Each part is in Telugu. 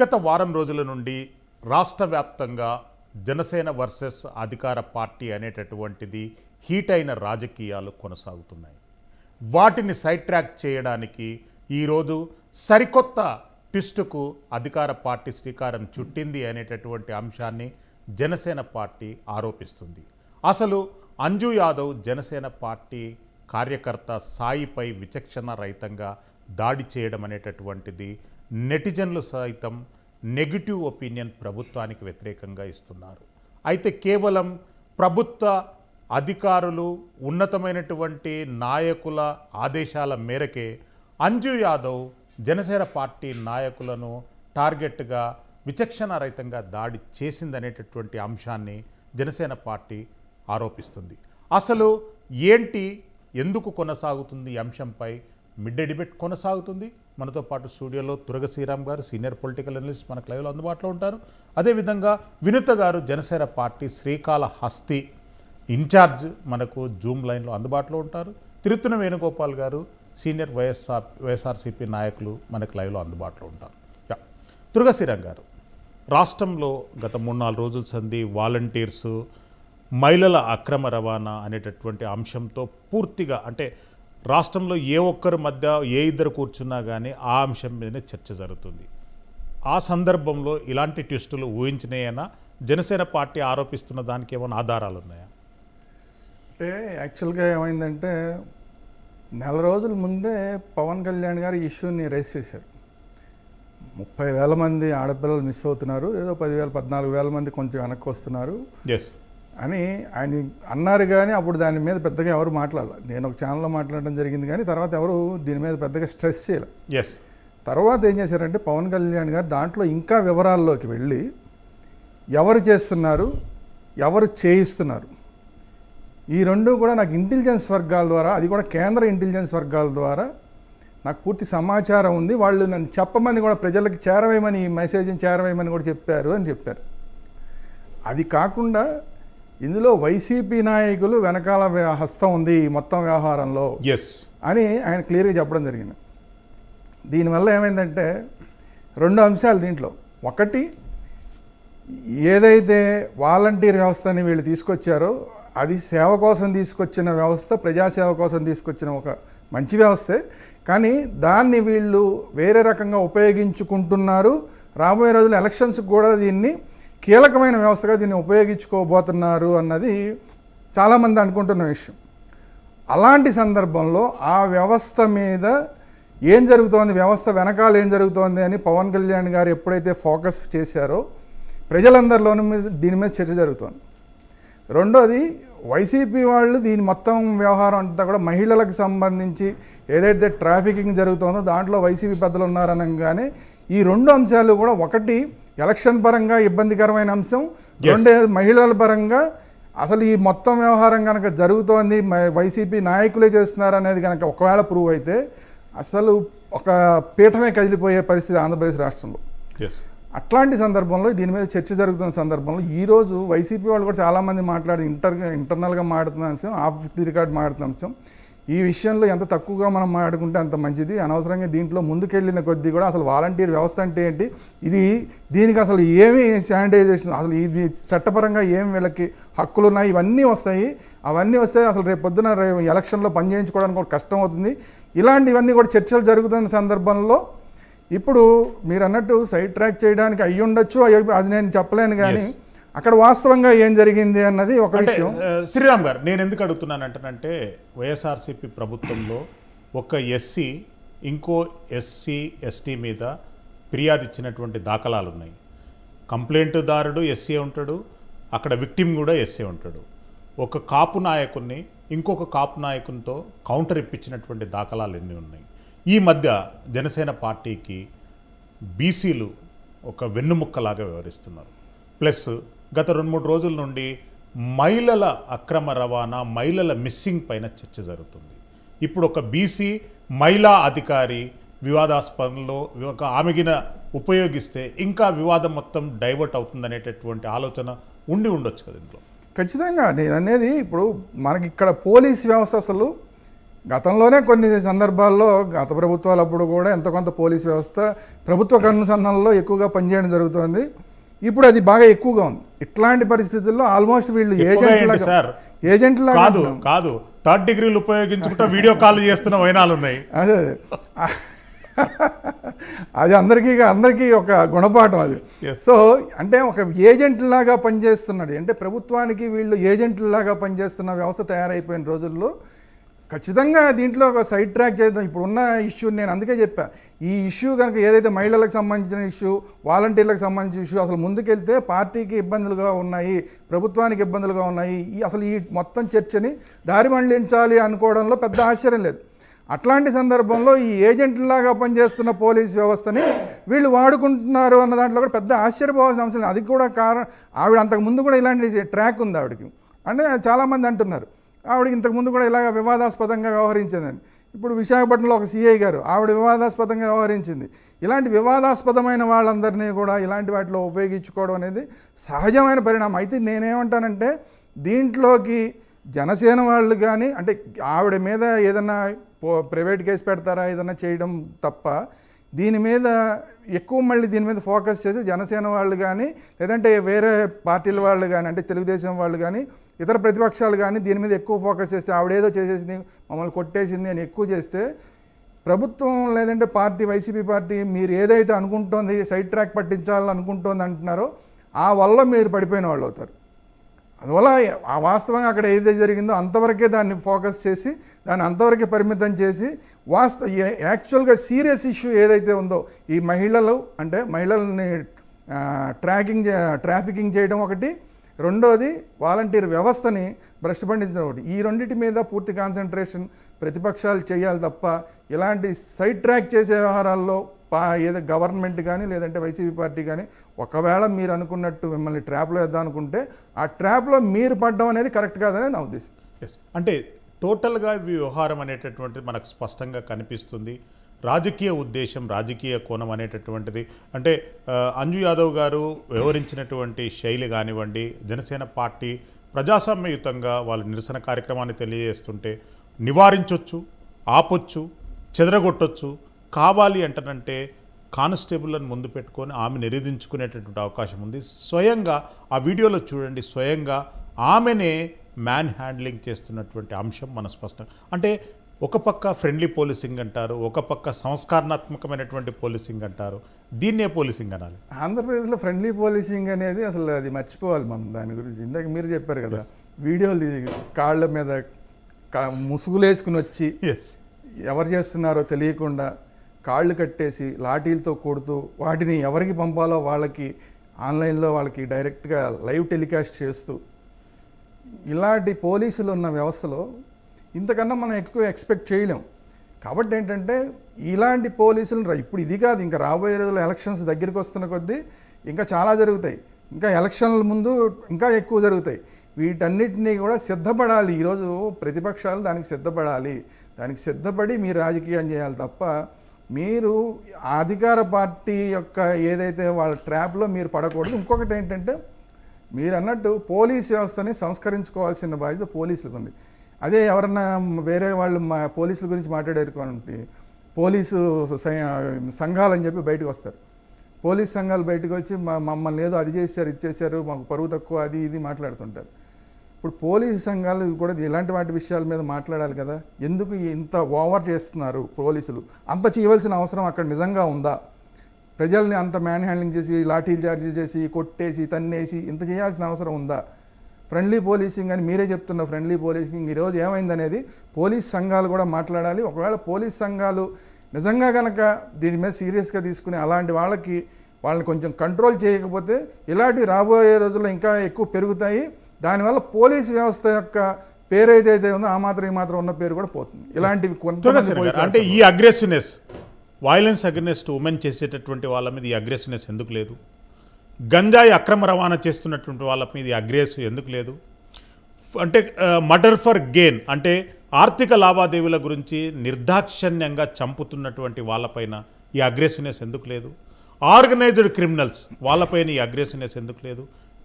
గత వారం రోజుల నుండి రాష్ట్ర వ్యాప్తంగా జనసేన వర్సెస్ అధికార పార్టీ అనేటటువంటిది హీట్ అయిన రాజకీయాలు కొనసాగుతున్నాయి వాటిని సైడ్ ట్రాక్ చేయడానికి ఈరోజు సరికొత్త ట్విస్టుకు అధికార పార్టీ శ్రీకారం చుట్టింది అనేటటువంటి అంశాన్ని జనసేన పార్టీ ఆరోపిస్తుంది అసలు అంజు యాదవ్ జనసేన పార్టీ కార్యకర్త సాయిపై విచక్షణ రహితంగా దాడి చేయడం అనేటటువంటిది నెటిజన్లు సైతం నెగిటివ్ ఒపీనియన్ ప్రభుత్వానికి వ్యతిరేకంగా ఇస్తున్నారు అయితే కేవలం ప్రభుత్వ అధికారులు ఉన్నతమైనటువంటి నాయకుల ఆదేశాల మేరకే అంజు యాదవ్ జనసేన పార్టీ నాయకులను టార్గెట్గా విచక్షణారహితంగా దాడి చేసిందనేటటువంటి అంశాన్ని జనసేన పార్టీ ఆరోపిస్తుంది అసలు ఏంటి ఎందుకు కొనసాగుతుంది ఈ అంశంపై మిడ్ డే డిబేట్ కొనసాగుతుంది మనతో పాటు స్టూడియోలో తురగ శ్రీరామ్ గారు సీనియర్ పొలిటికల్ అనలిస్ట్ మనకు లైవ్లో అందుబాటులో ఉంటారు అదేవిధంగా వినుత గారు జనసేన పార్టీ శ్రీకాళ హస్తి ఇన్ఛార్జ్ మనకు జూమ్ లైన్లో అందుబాటులో ఉంటారు తిరుత్తున వేణుగోపాల్ గారు సీనియర్ వైఎస్ఆర్ వైఎస్ఆర్సీపీ నాయకులు మనకు లైవ్లో అందుబాటులో ఉంటారు యా తురగ శ్రీరామ్ గారు రాష్ట్రంలో గత మూడు నాలుగు రోజుల సంధి వాలంటీర్సు మహిళల అక్రమ రవాణా అనేటటువంటి అంశంతో పూర్తిగా అంటే రాష్ట్రంలో ఏ ఒక్కరి మధ్య ఏ ఇద్దరు కూర్చున్నా కానీ ఆ అంశం మీదనే చర్చ జరుగుతుంది ఆ సందర్భంలో ఇలాంటి ట్విస్టులు ఊహించినాయన్నా జనసేన పార్టీ ఆరోపిస్తున్న దానికి ఏమైనా ఆధారాలు ఉన్నాయా అంటే యాక్చువల్గా ఏమైందంటే నెల రోజుల ముందే పవన్ కళ్యాణ్ గారు ఇష్యూని రైస్ చేశారు ముప్పై వేల మంది ఆడపిల్లలు మిస్ అవుతున్నారు ఏదో పదివేల పద్నాలుగు వేల మంది కొంచెం వెనక్కి వస్తున్నారు ఎస్ అని ఆయన అన్నారు కానీ అప్పుడు దాని మీద పెద్దగా ఎవరు మాట్లాడాలి నేను ఒక ఛానల్లో మాట్లాడడం జరిగింది కానీ తర్వాత ఎవరు దీని మీద పెద్దగా స్ట్రెస్ చేయాలి ఎస్ తర్వాత ఏం చేశారంటే పవన్ కళ్యాణ్ గారు దాంట్లో ఇంకా వివరాల్లోకి వెళ్ళి ఎవరు చేస్తున్నారు ఎవరు చేయిస్తున్నారు ఈ రెండు కూడా నాకు ఇంటెలిజెన్స్ వర్గాల ద్వారా అది కూడా కేంద్ర ఇంటెలిజెన్స్ వర్గాల ద్వారా నాకు పూర్తి సమాచారం ఉంది వాళ్ళు నన్ను చెప్పమని కూడా ప్రజలకు చేరవేయమని ఈ మెసేజ్ని చేరవేయమని కూడా చెప్పారు అని చెప్పారు అది కాకుండా ఇందులో వైసీపీ నాయకులు వెనకాల హస్తం ఉంది మొత్తం వ్యవహారంలో ఎస్ అని ఆయన క్లియర్గా చెప్పడం జరిగింది దీనివల్ల ఏమైందంటే రెండు అంశాలు దీంట్లో ఒకటి ఏదైతే వాలంటీర్ వ్యవస్థని వీళ్ళు తీసుకొచ్చారో అది సేవ కోసం తీసుకొచ్చిన వ్యవస్థ ప్రజాసేవ కోసం తీసుకొచ్చిన ఒక మంచి వ్యవస్థే కానీ దాన్ని వీళ్ళు వేరే రకంగా ఉపయోగించుకుంటున్నారు రాబోయే రోజుల్లో ఎలక్షన్స్ కూడా దీన్ని కీలకమైన వ్యవస్థగా దీన్ని ఉపయోగించుకోబోతున్నారు అన్నది చాలామంది అనుకుంటున్న విషయం అలాంటి సందర్భంలో ఆ వ్యవస్థ మీద ఏం జరుగుతోంది వ్యవస్థ వెనకాల ఏం జరుగుతోంది అని పవన్ కళ్యాణ్ గారు ఎప్పుడైతే ఫోకస్ చేశారో ప్రజలందరిలోనూ మీద దీని మీద చర్చ జరుగుతోంది రెండోది వైసీపీ వాళ్ళు దీని మొత్తం వ్యవహారం అంతా కూడా మహిళలకు సంబంధించి ఏదైతే ట్రాఫికింగ్ జరుగుతుందో దాంట్లో వైసీపీ పెద్దలు ఉన్నారనగానే ఈ రెండు అంశాలు కూడా ఒకటి ఎలక్షన్ పరంగా ఇబ్బందికరమైన అంశం రెండే మహిళల పరంగా అసలు ఈ మొత్తం వ్యవహారం కనుక జరుగుతోంది వైసీపీ నాయకులే చేస్తున్నారు అనేది కనుక ఒకవేళ ప్రూవ్ అయితే అసలు ఒక పీఠమే కదిలిపోయే పరిస్థితి ఆంధ్రప్రదేశ్ రాష్ట్రంలో అట్లాంటి సందర్భంలో దీని మీద చర్చ జరుగుతున్న సందర్భంలో ఈరోజు వైసీపీ వాళ్ళు కూడా చాలామంది మాట్లాడి ఇంటర్ ఇంటర్నల్గా మాట్లాడుతున్న అంశం ఆఫ్ ది రికార్డ్ మాట్లాడుతున్న అంశం ఈ విషయంలో ఎంత తక్కువగా మనం మాట్లాడుకుంటే అంత మంచిది అనవసరంగా దీంట్లో ముందుకెళ్ళిన కొద్దీ కూడా అసలు వాలంటీర్ వ్యవస్థ అంటే ఏంటి ఇది దీనికి అసలు ఏమి శానిటైజేషన్ అసలు ఇది చట్టపరంగా ఏం వీళ్ళకి హక్కులు ఉన్నాయి ఇవన్నీ వస్తాయి అవన్నీ వస్తే అసలు రేపు పొద్దున ఎలక్షన్లో పనిచేయించుకోవడానికి కూడా కష్టం అవుతుంది ఇలాంటివన్నీ కూడా చర్చలు జరుగుతున్న సందర్భంలో ఇప్పుడు మీరు అన్నట్టు సైడ్ ట్రాక్ చేయడానికి అయ్యి ఉండొచ్చు అది నేను చెప్పలేను కానీ అక్కడ వాస్తవంగా ఏం జరిగింది అన్నది ఒక విషయం శ్రీరామ్ గారు నేను ఎందుకు అడుగుతున్నాను అడుగుతున్నానంటేనంటే వైఎస్ఆర్సీపీ ప్రభుత్వంలో ఒక ఎస్సీ ఇంకో ఎస్సీ ఎస్టీ మీద ఫిర్యాదు ఇచ్చినటువంటి దాఖలాలు ఉన్నాయి కంప్లైంట్ దారుడు ఎస్సీ ఉంటాడు అక్కడ విక్టిమ్ కూడా ఎస్సీ ఉంటాడు ఒక కాపు నాయకుని ఇంకొక కాపు నాయకునితో కౌంటర్ ఇప్పించినటువంటి దాఖలాలు ఎన్ని ఉన్నాయి ఈ మధ్య జనసేన పార్టీకి బీసీలు ఒక వెన్నుముక్కలాగా వ్యవహరిస్తున్నారు ప్లస్ గత రెండు మూడు రోజుల నుండి మహిళల అక్రమ రవాణా మహిళల మిస్సింగ్ పైన చర్చ జరుగుతుంది ఇప్పుడు ఒక బీసీ మహిళా అధికారి వివాదాస్పదంలో ఒక ఆమెగిన ఉపయోగిస్తే ఇంకా వివాదం మొత్తం డైవర్ట్ అవుతుంది అనేటటువంటి ఆలోచన ఉండి ఉండొచ్చు కదా ఇందులో ఖచ్చితంగా నేను అనేది ఇప్పుడు మనకి ఇక్కడ పోలీస్ వ్యవస్థ అసలు గతంలోనే కొన్ని సందర్భాల్లో గత ప్రభుత్వాలు అప్పుడు కూడా ఎంత కొంత పోలీస్ వ్యవస్థ ప్రభుత్వ అనుసంధానంలో ఎక్కువగా పనిచేయడం జరుగుతుంది ఇప్పుడు అది బాగా ఎక్కువగా ఉంది ఇట్లాంటి పరిస్థితుల్లో ఆల్మోస్ట్ వీళ్ళు ఏజెంట్ సార్ ఏజెంట్ కాదు కాదు థర్డ్ డిగ్రీలు ఉపయోగించుకుంటా వీడియో కాల్ చేస్తున్న వైనాలు ఉన్నాయి అదే అది అందరికీ అందరికీ ఒక గుణపాఠం అది సో అంటే ఒక ఏజెంట్లాగా పనిచేస్తున్నాడు అంటే ప్రభుత్వానికి వీళ్ళు ఏజెంట్లాగా పనిచేస్తున్న వ్యవస్థ తయారైపోయిన రోజుల్లో ఖచ్చితంగా దీంట్లో ఒక సైడ్ ట్రాక్ చేద్దాం ఇప్పుడు ఉన్న ఇష్యూ నేను అందుకే చెప్పా ఈ ఇష్యూ కనుక ఏదైతే మహిళలకు సంబంధించిన ఇష్యూ వాలంటీర్లకు సంబంధించిన ఇష్యూ అసలు ముందుకెళ్తే పార్టీకి ఇబ్బందులుగా ఉన్నాయి ప్రభుత్వానికి ఇబ్బందులుగా ఉన్నాయి ఈ అసలు ఈ మొత్తం చర్చని దారి మళ్లించాలి అనుకోవడంలో పెద్ద ఆశ్చర్యం లేదు అట్లాంటి సందర్భంలో ఈ ఏజెంట్లాగా పనిచేస్తున్న పోలీస్ వ్యవస్థని వీళ్ళు వాడుకుంటున్నారు అన్న దాంట్లో కూడా పెద్ద ఆశ్చర్యపోవాల్సిన అంశం లేదు అది కూడా కారణం ఆవిడ అంతకుముందు కూడా ఇలాంటి ట్రాక్ ఉంది ఆవిడకి అంటే చాలామంది అంటున్నారు ఆవిడకి ఇంతకుముందు కూడా ఇలాగ వివాదాస్పదంగా వ్యవహరించిందని ఇప్పుడు విశాఖపట్నంలో ఒక సిఐ గారు ఆవిడ వివాదాస్పదంగా వ్యవహరించింది ఇలాంటి వివాదాస్పదమైన వాళ్ళందరినీ కూడా ఇలాంటి వాటిలో ఉపయోగించుకోవడం అనేది సహజమైన పరిణామం అయితే నేనేమంటానంటే దీంట్లోకి జనసేన వాళ్ళు కానీ అంటే ఆవిడ మీద ఏదన్నా ప్రైవేట్ కేసు పెడతారా ఏదన్నా చేయడం తప్ప దీని మీద ఎక్కువ మళ్ళీ దీని మీద ఫోకస్ చేసి జనసేన వాళ్ళు కానీ లేదంటే వేరే పార్టీల వాళ్ళు కానీ అంటే తెలుగుదేశం వాళ్ళు కానీ ఇతర ప్రతిపక్షాలు కానీ దీని మీద ఎక్కువ ఫోకస్ చేస్తే ఆవిడేదో చేసేసింది మమ్మల్ని కొట్టేసింది అని ఎక్కువ చేస్తే ప్రభుత్వం లేదంటే పార్టీ వైసీపీ పార్టీ మీరు ఏదైతే అనుకుంటోంది సైడ్ ట్రాక్ పట్టించాలని అనుకుంటోంది అంటున్నారో ఆ వల్ల మీరు పడిపోయిన వాళ్ళు అవుతారు అందువల్ల ఆ వాస్తవంగా అక్కడ ఏదైతే జరిగిందో అంతవరకే దాన్ని ఫోకస్ చేసి దాన్ని అంతవరకే పరిమితం చేసి వాస్తవ యాక్చువల్గా సీరియస్ ఇష్యూ ఏదైతే ఉందో ఈ మహిళలు అంటే మహిళల్ని ట్రాకింగ్ ట్రాఫికింగ్ చేయడం ఒకటి రెండోది వాలంటీర్ వ్యవస్థని భ్రష్ పండించడం ఒకటి ఈ రెండింటి మీద పూర్తి కాన్సన్ట్రేషన్ ప్రతిపక్షాలు చేయాలి తప్ప ఇలాంటి సైడ్ ట్రాక్ చేసే వ్యవహారాల్లో ఏదో గవర్నమెంట్ కానీ లేదంటే వైసీపీ పార్టీ కానీ ఒకవేళ మీరు అనుకున్నట్టు మిమ్మల్ని ట్రాప్లో వేద్దాం అనుకుంటే ఆ ట్రాప్లో మీరు పడడం అనేది కరెక్ట్ కాదని నా ఉద్దేశం ఎస్ అంటే టోటల్గా వ్యవహారం అనేటటువంటిది మనకు స్పష్టంగా కనిపిస్తుంది రాజకీయ ఉద్దేశం రాజకీయ కోణం అనేటటువంటిది అంటే అంజు యాదవ్ గారు వివరించినటువంటి శైలి కానివ్వండి జనసేన పార్టీ ప్రజాస్వామ్యయుతంగా వాళ్ళ నిరసన కార్యక్రమాన్ని తెలియజేస్తుంటే నివారించవచ్చు ఆపొచ్చు చెదరగొట్టొచ్చు కావాలి అంటనంటే కానిస్టేబుల్ని ముందు పెట్టుకొని ఆమె నిరోధించుకునేటటువంటి అవకాశం ఉంది స్వయంగా ఆ వీడియోలో చూడండి స్వయంగా ఆమెనే మ్యాన్ హ్యాండ్లింగ్ చేస్తున్నటువంటి అంశం మన స్పష్టం అంటే ఒక పక్క ఫ్రెండ్లీ పోలీసింగ్ అంటారు ఒక పక్క సంస్కారాత్మకమైనటువంటి పోలీసింగ్ అంటారు దీన్నే పోలీసింగ్ అనాలి ఆంధ్రప్రదేశ్లో ఫ్రెండ్లీ పోలీసింగ్ అనేది అసలు అది మర్చిపోవాలి మనం దాని గురించి ఇందాక మీరు చెప్పారు కదా వీడియోలు కాళ్ళ మీద ముసుగులేసుకుని వచ్చి ఎవరు చేస్తున్నారో తెలియకుండా కాళ్ళు కట్టేసి లాఠీలతో కొడుతూ వాటిని ఎవరికి పంపాలో వాళ్ళకి ఆన్లైన్లో వాళ్ళకి డైరెక్ట్గా లైవ్ టెలికాస్ట్ చేస్తూ ఇలాంటి పోలీసులు ఉన్న వ్యవస్థలో ఇంతకన్నా మనం ఎక్కువ ఎక్స్పెక్ట్ చేయలేం కాబట్టి ఏంటంటే ఇలాంటి పోలీసులు ఇప్పుడు ఇది కాదు ఇంకా రాబోయే రోజుల్లో ఎలక్షన్స్ దగ్గరికి వస్తున్న కొద్దీ ఇంకా చాలా జరుగుతాయి ఇంకా ఎలక్షన్ల ముందు ఇంకా ఎక్కువ జరుగుతాయి వీటన్నిటినీ కూడా సిద్ధపడాలి ఈరోజు ప్రతిపక్షాలు దానికి సిద్ధపడాలి దానికి సిద్ధపడి మీరు రాజకీయం చేయాలి తప్ప మీరు అధికార పార్టీ యొక్క ఏదైతే వాళ్ళ ట్రాప్లో మీరు పడకూడదు ఇంకొకటి ఏంటంటే మీరు అన్నట్టు పోలీస్ వ్యవస్థని సంస్కరించుకోవాల్సిన బాధ్యత పోలీసులకు ఉంది అదే ఎవరన్నా వేరే వాళ్ళు మా పోలీసుల గురించి మాట్లాడేరుకోనంటే పోలీసు సంఘాలని చెప్పి బయటకు వస్తారు పోలీస్ సంఘాలు బయటకు వచ్చి మమ్మల్ని ఏదో అది చేశారు ఇది చేశారు మాకు పరువు తక్కువ అది ఇది మాట్లాడుతుంటారు ఇప్పుడు పోలీసు సంఘాలు కూడా ఇలాంటి వాటి విషయాల మీద మాట్లాడాలి కదా ఎందుకు ఇంత ఓవర్ చేస్తున్నారు పోలీసులు అంత చేయవలసిన అవసరం అక్కడ నిజంగా ఉందా ప్రజల్ని అంత మ్యాన్ హ్యాండ్లింగ్ చేసి లాఠీ చార్జ్ చేసి కొట్టేసి తన్నేసి ఇంత చేయాల్సిన అవసరం ఉందా ఫ్రెండ్లీ పోలీసింగ్ అని మీరే చెప్తున్న ఫ్రెండ్లీ పోలీసింగ్ ఈరోజు ఏమైందనేది పోలీస్ సంఘాలు కూడా మాట్లాడాలి ఒకవేళ పోలీస్ సంఘాలు నిజంగా కనుక దీని మీద సీరియస్గా తీసుకుని అలాంటి వాళ్ళకి వాళ్ళని కొంచెం కంట్రోల్ చేయకపోతే ఇలాంటివి రాబోయే రోజుల్లో ఇంకా ఎక్కువ పెరుగుతాయి దానివల్ల పోలీసు వ్యవస్థ యొక్క పేరు ఏదైతే ఉందో ఆ మాత్రం ఈ మాత్రం ఉన్న పేరు కూడా పోతుంది ఇలాంటివి కొంత అంటే ఈ అగ్రెసివ్నెస్ వైలెన్స్ టు ఉమెన్ చేసేటటువంటి వాళ్ళ మీద ఈ అగ్రెసివ్నెస్ ఎందుకు లేదు గంజాయి అక్రమ రవాణా చేస్తున్నటువంటి వాళ్ళ మీద ఈ అగ్రెసివ్ ఎందుకు లేదు అంటే మర్డర్ ఫర్ గెయిన్ అంటే ఆర్థిక లావాదేవీల గురించి నిర్దాక్షణ్యంగా చంపుతున్నటువంటి వాళ్ళపైన ఈ అగ్రెసివ్నెస్ ఎందుకు లేదు ఆర్గనైజ్డ్ క్రిమినల్స్ వాళ్ళపైన ఈ అగ్రెసివ్నెస్ ఎందుకు లేదు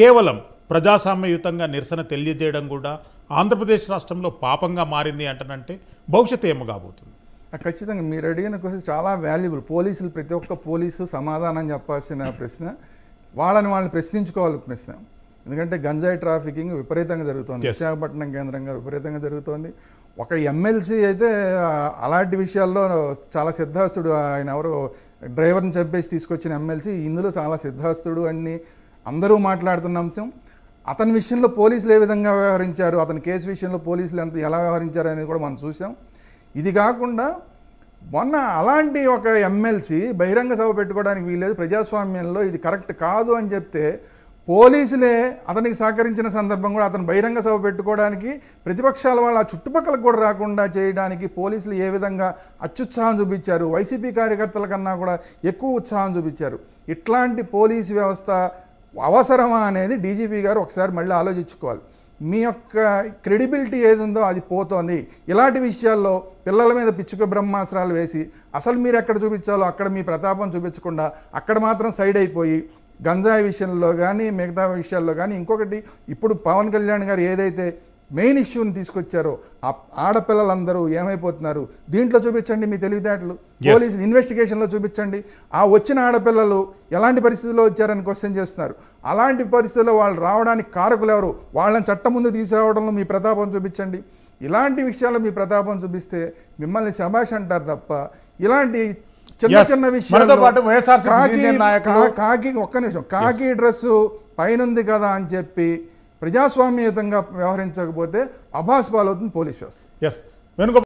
కేవలం ప్రజాస్వామ్యయుతంగా నిరసన తెలియజేయడం కూడా ఆంధ్రప్రదేశ్ రాష్ట్రంలో పాపంగా మారింది అంటనంటే భవిష్యత్తు ఏమో కాబోతుంది ఖచ్చితంగా మీరు అడిగిన క్వశ్చన్ చాలా వాల్యుబుల్ పోలీసులు ప్రతి ఒక్క పోలీసు సమాధానం చెప్పాల్సిన ప్రశ్న వాళ్ళని వాళ్ళని ప్రశ్నించుకోవాలి ప్రశ్న ఎందుకంటే గంజాయి ట్రాఫికింగ్ విపరీతంగా జరుగుతోంది విశాఖపట్నం కేంద్రంగా విపరీతంగా జరుగుతోంది ఒక ఎమ్మెల్సీ అయితే అలాంటి విషయాల్లో చాలా సిద్ధాస్తుడు ఆయన ఎవరు డ్రైవర్ని చంపేసి తీసుకొచ్చిన ఎమ్మెల్సీ ఇందులో చాలా సిద్ధాస్తుడు అని అందరూ మాట్లాడుతున్న అంశం అతని విషయంలో పోలీసులు ఏ విధంగా వ్యవహరించారు అతని కేసు విషయంలో పోలీసులు ఎంత ఎలా వ్యవహరించారు అనేది కూడా మనం చూసాం ఇది కాకుండా మొన్న అలాంటి ఒక ఎమ్మెల్సీ బహిరంగ సభ పెట్టుకోవడానికి వీలేదు ప్రజాస్వామ్యంలో ఇది కరెక్ట్ కాదు అని చెప్తే పోలీసులే అతనికి సహకరించిన సందర్భం కూడా అతను బహిరంగ సభ పెట్టుకోవడానికి ప్రతిపక్షాల వాళ్ళు ఆ చుట్టుపక్కలకు కూడా రాకుండా చేయడానికి పోలీసులు ఏ విధంగా అత్యుత్సాహం చూపించారు వైసీపీ కార్యకర్తల కన్నా కూడా ఎక్కువ ఉత్సాహం చూపించారు ఇట్లాంటి పోలీసు వ్యవస్థ అవసరమా అనేది డీజీపీ గారు ఒకసారి మళ్ళీ ఆలోచించుకోవాలి మీ యొక్క క్రెడిబిలిటీ ఏది ఉందో అది పోతోంది ఇలాంటి విషయాల్లో పిల్లల మీద పిచ్చుక బ్రహ్మాస్త్రాలు వేసి అసలు మీరు ఎక్కడ చూపించాలో అక్కడ మీ ప్రతాపం చూపించకుండా అక్కడ మాత్రం సైడ్ అయిపోయి గంజాయి విషయంలో కానీ మిగతా విషయాల్లో కానీ ఇంకొకటి ఇప్పుడు పవన్ కళ్యాణ్ గారు ఏదైతే మెయిన్ ఇష్యూని తీసుకొచ్చారో ఆడపిల్లలందరూ ఏమైపోతున్నారు దీంట్లో చూపించండి మీ తెలివితేటలు పోలీసు ఇన్వెస్టిగేషన్లో చూపించండి ఆ వచ్చిన ఆడపిల్లలు ఎలాంటి పరిస్థితుల్లో వచ్చారని క్వశ్చన్ చేస్తున్నారు అలాంటి పరిస్థితుల్లో వాళ్ళు రావడానికి కారకులు ఎవరు వాళ్ళని చట్టం ముందు తీసుకురావడంలో మీ ప్రతాపం చూపించండి ఇలాంటి విషయాలు మీ ప్రతాపం చూపిస్తే మిమ్మల్ని శభాష్ అంటారు తప్ప ఇలాంటి చిన్న చిన్న విషయాలు కాకి ఒక్క నిమిషం కాకి డ్రెస్సు పైన ఉంది కదా అని చెప్పి ప్రజాస్వామ్యయుతంగా వ్యవహరించకపోతే బాలవుతుంది పోలీస్ వ్యవస్థ ఎస్ వెనుక